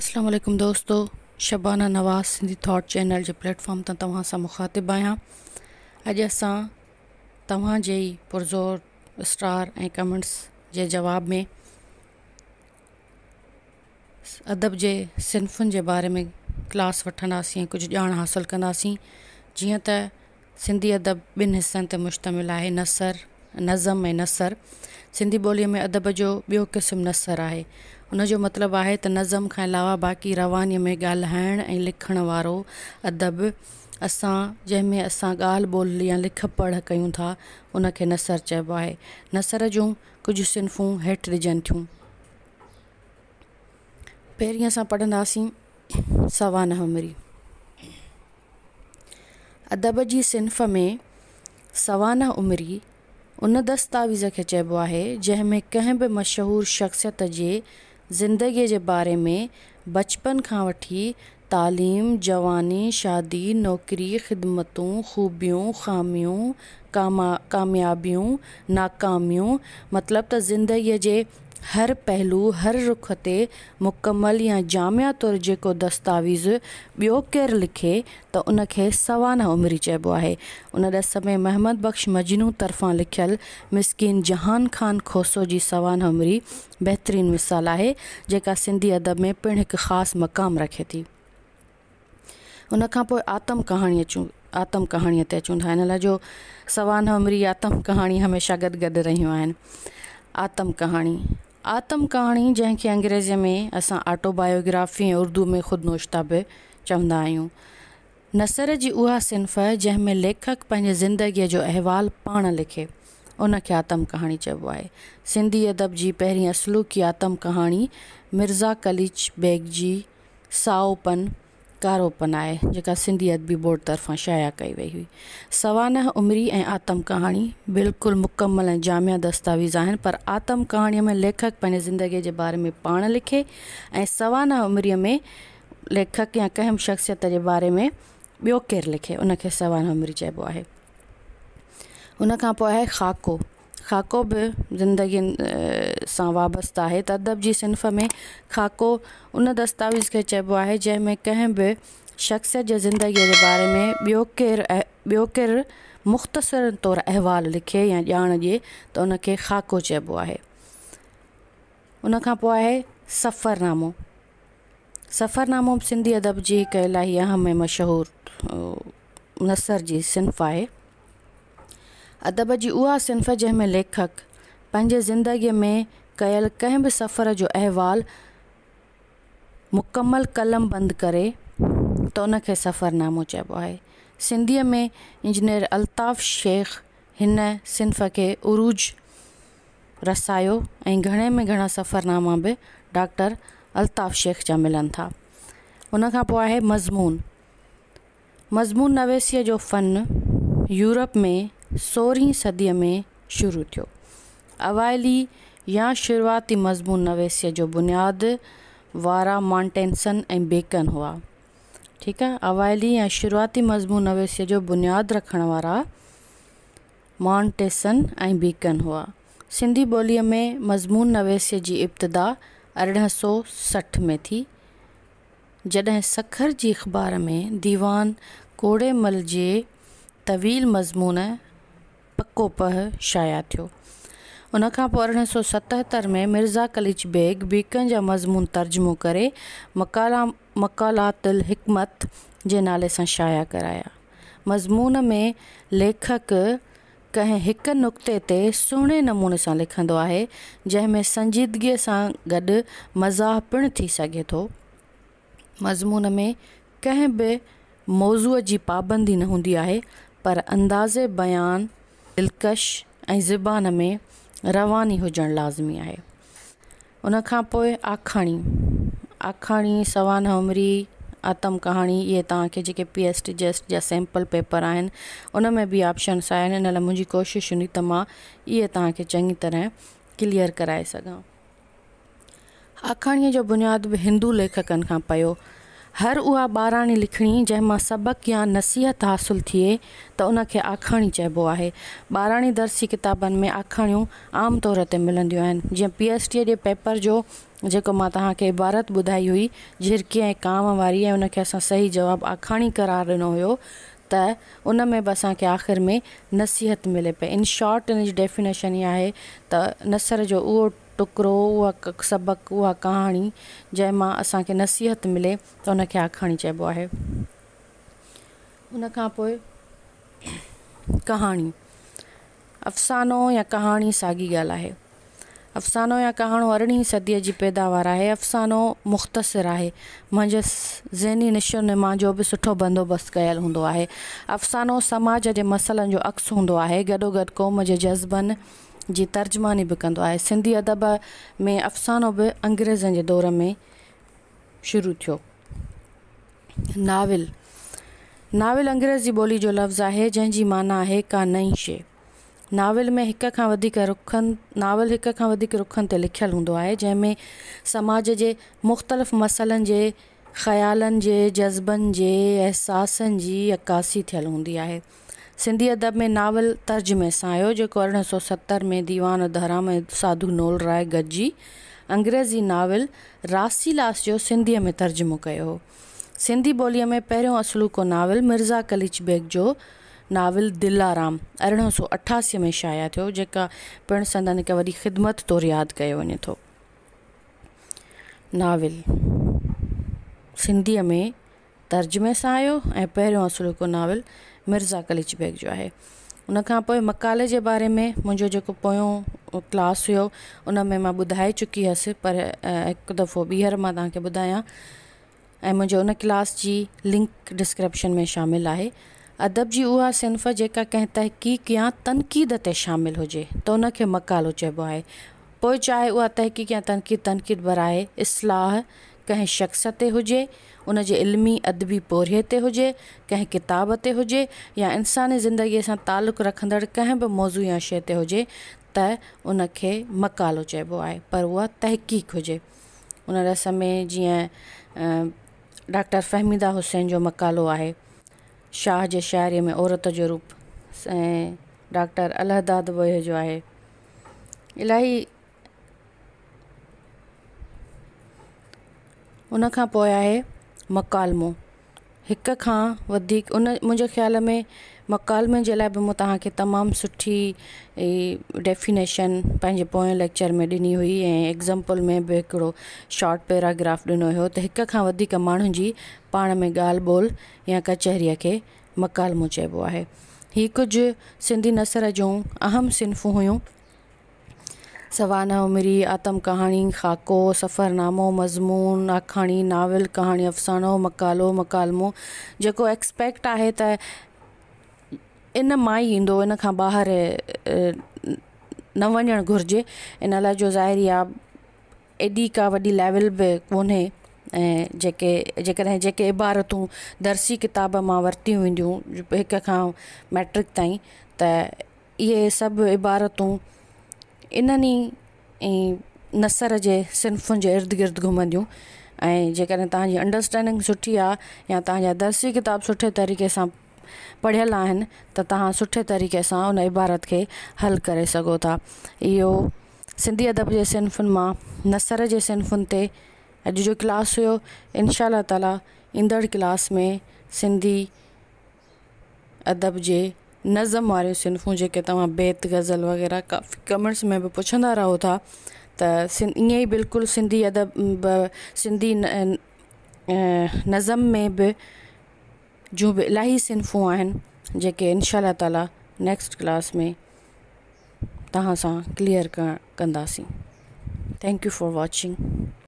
असलम दोस्तो Shabana Nawaz Sindhi thought channel जे platform तां तव्हां सां मुख़ातिबु आहियां अॼु असां तव्हांजे ई पुरज़ोरु स्टार ऐं कमेंट्स जे जवाब में अदब जे सिन्फ़ुनि जे बारे में क्लास वठंदासीं कुझु ॼाण हासिलु कंदासीं जीअं त सिंधी अदब ॿिनि हिसनि ते मुश्तमिल आहे नसर नज़म ऐं नसर सिंधी ॿोलीअ में अदब जो ॿियो क़िस्मु नसर आहे उन जो मतिलबु आहे त नज़म खां अलावा बाक़ी रवानीअ में ॻाल्हाइण ऐं लिखण वारो अदब असां जंहिंमें असां ॻाल्हि ॿोल या लिख पढ़ कयूं था उनखे नसर चइबो आहे नसर जूं कुझु सिनफूं हेठि ॾिजनि थियूं पहिरीं असां पढ़ंदासीं सवान उमरी अदब जी सिनफ़ में सवानह उमिरी उन दस्तावेज़ के चइबो आहे जंहिं में कंहिं बि शख़्सियत के जिंदगी जे बारे में बचपन का वी तालीम जवानी शादी नौकरी ख़िदमतूं ख़ूबियूं ख़ामियूं कामा कामयाबियूं नाकामियूं मतिलब त ज़िंदगीअ जे हर पहलू हर रुख ते मुकमल या जामिया तौर जेको दस्तावेज़ ॿियो केरु लिखे त उनखे सवाना उमरी चइबो आहे उन ॾस में महमद बख़्श मजनू तर्फ़ां लिखियलु मिसकिन जहान ख़ान खोसो जी सवाना उमरी बहितरीनु मिसाल आहे जेका सिंधी अदब में पिणु हिकु ख़ासि मक़ाम रखे थी उन खां पोइ आतम कहाणी अचूं आतम कहाणीअ ते अचूं था हिन लाइ जो सवाना उमरी आतम कहाणी हमेशह गदगदु रहियूं आहिनि आतम कहाणी आतम कहाणी जंहिंखे अंग्रेजी में अस ऑटोबायोग्राफी उर्दू में ख़ुदि नोश्ता बि चवंदा आहियूं नसर की उहा सिन्फ़ जंहिं लेखक पैं ज़िंदगीअ जो अहिवाल पाण लिखे उन आतम कहानी चबो आहे सिंधी अदब की पहिरीं असलूकी आतम कहानी मिर्ज़ा कलीच बेग जी साओपन कारोपन आए जेका सिंधी अदबी बोर्ड तरफा शाया कई वही हुई सवानह उम्र ए आतम कहानी बिल्कुल मुकम्मल ए जामिया दस्तावेज़ आन पर आतम कहानी में लेखक पंहिंजे जिंदगी के बारे में पा लिखे ए सवानह उमिरीअ में लेखक या कहम शख़्सियत के बारे में बो केर लिखे उन सवानह उमिरी चबो है उन ख़ाको खाको भी जिंदगी सां वाबस्त है तदब जी सिंफ में खाको उन दस्तावेज़ के चबो है जैमें कें भी शख़्स के जिंदगी के बारे में बो केर ॿियो मुख़्तसर तौर अहवा लिखे या जान दिए तो उनके खाको चइबो है उन सफ़रनामो सफ़रनामो सिंधी अदब की एक इलाही अहम मशहूर नसर की सिंफ है अदब की उ सिन्फ़ जंहिं लेखक पंहिंजे जिंदगी में कल कंहिं बि सफ़र जो अहिवाल मुकम्मल कलम बंद करे तो उन सफ़रनामो चइबो आहे सिंधीअ में इंजनियर अल्ताफ़ शेख इन सिंफ के उरूज रसायो ऐं घणे में घणा सफ़रनामा भी डॉक्टर अल्ताफ़ शेख जा मिलन था उन मज़मून मज़मून नवेसिया जो फ़न यूरोप में सोरहीं सदीअ में शुरू थियो अवाइली या शुरुआती मज़मून नवेसीअ जो बुनियादु वारा मॉन्टेंसन ऐं बेकन हुआ ठीक है अवाइली या शुरुआती मज़मून नवेसीअ जो बुनियादु रखण वारा मॉन्टेसन ऐं बीकन हुआ सिंधी बोली में मज़मून नवेसीअ जी इब्तिदा अरिड़हं सौ सठ में थी जॾहिं सखर जी अख़बार में दीवान कोड़ेमल के तवील मज़मून पको पह शाया थियो उन खां सौ सतहत्तर में मिर्ज़ा कलिच बेग बीकन जा मज़मून तर्जुमो कर मकाला मकालातुल हिकमत जे नाले से शाया कराया मज़मून में लेखक कंहिं हिकु नुक़्ते ते सुहिणे नमूने से लिखंदो है जैमें संजीदगी गड गॾु मज़ाह पिणु थी सघे थो मज़मून में कें भी मौजू की पाबंदी न हूंदी आहे पर अंदाज़े बयानु दिलकश ऐं ज़ुबान में रवानी होजन लाज़मी आहे उन खां आखाणी आखाणी सवान हमरी आतम कहानी ये तव्हांखे जेके पी एस टी जेस्ट जा सैम्पल पेपर आहिनि उन में बि ऑप्शन्स आहिनि इन मुझी कोशिश कोशिशि हूंदी त मां इहे तरह क्लियर कराए सघां आखाणीअ जो बुनियाद बि हिंदू लेखकनि खां पियो हर उहा ॿाराणी लिखणी जंहिंमां सबक या नसीहत हासिलु थिए त उनखे आखाणी चइबो आहे ॿाराणी दर्सी किताबनि में आखाणियूं आमतौर ते मिलंदियूं आहिनि जीअं पी एच डी जे पेपर जो जेको मां तव्हांखे इबारत ॿुधाई हुई झिरकी ऐं काम वारी ऐं उनखे असां सही जवाबु आखाणी करार ॾिनो हुयो त उन में बि असांखे आख़िर में नसीहत मिले पई in short in ji definition इहा आहे त नसर जो उहो टुकड़ो उहा सबक उहा कहाणी जंहिं मां असांखे नसीहत मिले त उनखे आखाणी चइबो आहे उनखां पोइ कहाणी अफ़सानो या कहाणी साॻी ॻाल्हि आहे अफ़सानो या कहाणो अरिड़हीं सदीअ जी पैदावार आहे अफ़सानो मुख़्तसिर आहे मुंहिंजे ज़हनी निशो मुंहिंजो बि सुठो बंदोबस्तु कयल हूंदो आहे अफ़सानो समाज जे मसइलनि जो अक्स हूंदो आहे गॾोगॾु क़ौम जे जज़्बनि जी तर्जमानी भी कंदो सिंधी अदब में अफ़सानो भी अंग्रेज़नि के दौर में शुरू थो नाविल नाविल अंग्रेज़ी बोली जो लफ़्ज़ है जंहिंजी माना है का नई शे नाविल में हिक खां वधीक रुखनि नावल हिक खां वधीक रुखनि ते लिखियलु हूंदो समाज के मुख़्तलिफ़ मसलन के ख़्यालनि के जज्बन के अहसासन की अकासी थियल होंगी है सिंधी अदब में नावल तर्ज से सायो जो अरिड़हं सौ सत्तर में दीवान धराम साधु नोल राय गॾिजी अंग्रेज़ी नावल रासीलास जो सिंधीअ में तर्जुमो किया सिंधी ॿोलीअ में पहिरियों असलूको नावल मिर्ज़ा कलिच बेग जो नावल दिलाराम अरिड़हं सौ अठासी में शाया थो जेका पिणु संदन हिकु वही ख़िदमत तौर याद कयो वञे थो नाविल सिंधीअ में तर्जुमे से आयो ए पहिरियों असलूको नावल मिर्ज़ा कलिच बेग जो है उन मकाले जे बारे में मुंहिंजो जेको पोयों क्लास हुयो उन में मां ॿुधाए चुकी हुअसि पर हिकु दफ़ो ॿीहर मां तव्हांखे ॿुधायां ऐं उन क्लास की लिंक डिस्क्रिप्शन में शामिल है अदब की उहा सिन्फ़ जेका तहक़ीक़ या तनक़ीद ते शामिलु हुजे त उन मकालो चइबो आहे पोइ चाहे उहा तहक़ीक़ या तनक़ीद तनक़ीद बराए इस्लाह कें शख़्स ते हुजे उन इल्मी अदबी पोरिहे ते हुजे कंहिं किताब ते हुजे या इंसानी ज़िंदगीअ सां तालुक़ु रखंदड़ कंहिं बि मौज़ू या शे से हुजे त उनखे मकालो चबो आहे पर उहा तहक़ीक़ हुजे उन रस में जीअं डॉक्टर फ़हमीदा हुसैन जो मकालो है शाह जे शाइरी में औरत जो रूप डॉक्टर अलहदाद वोह जो है इलाही उन मकालमो एक खां उन मुंहिंजे ख़्याल में मकालमे जे लाइ बि मूं तव्हांखे तमामु सुठी डेफिनेशन पैं पोएं लेक्चर में ॾिनी हुई ऐं एग्ज़ाम्पल में भी एक शॉर्ट पैराग्राफ ॾिनो हुयो त हिक खां वधीक माण्हुनि जी में ॻाल्हि बोल या कचहरी के मकालमो चइबो है हीअ कुछ सिंधी नसर जो अहम सिन्फ़ूं हुयूं सवाना उमरी आतम कहानी खाको सफ़रनामो मज़मून आखाणी नावल कहानी अफ़सानो मकालो मकालमो जो एक्सपेक्ट आहे त इन मां ही ईंदो इन खां ॿाहिरि न वञणु घुरिजे इन लाइ जो जाहिर आहे एॾी का वॾी लेवल बि कोन्हे ऐं जेके जेकॾहिं जेके इबारतूं दर्सी किताब मां वरितियूं वेंदियूं हिक खां मैट्रिक ताईं त इहे सभु इबारतूं इन्हनि ई नसर जे सिन्फ़ुनि जे इर्द गिर्द घुमंदियूं ऐं जेकॾहिं तव्हांजी अंडरस्टैंडिंग सुठी आहे या तव्हांजा दर्सी किताब सुठे तरीक़े सां पढ़ियल आहिनि त तव्हां सुठे तरीक़े सां उन इबारत खे हल करे सघो था इहो सिंधी अदब जे सिन्फ़ुनि मां नसर जे सिन्फ़ुनि ते अॼु जो क्लास हुयो इनशा ताला ईंदड़ क्लास में सिंधी अदब जे नज़म वारे सिंफ़ूं जेके तव्हां बेत गज़ल वग़ैरह काफ़ी कमेंट्स में भी पुछंदा रहो था त सिं ईअं ई सिंधी अदब सिंधी नज़म में भी जो भी इलाही सिंफ़ूं आहिनि जेके इनशा तला नेक्स्ट क्लास में तव्हां सां क्लियर कंदासीं थैंक यू फॉर वॉचिंग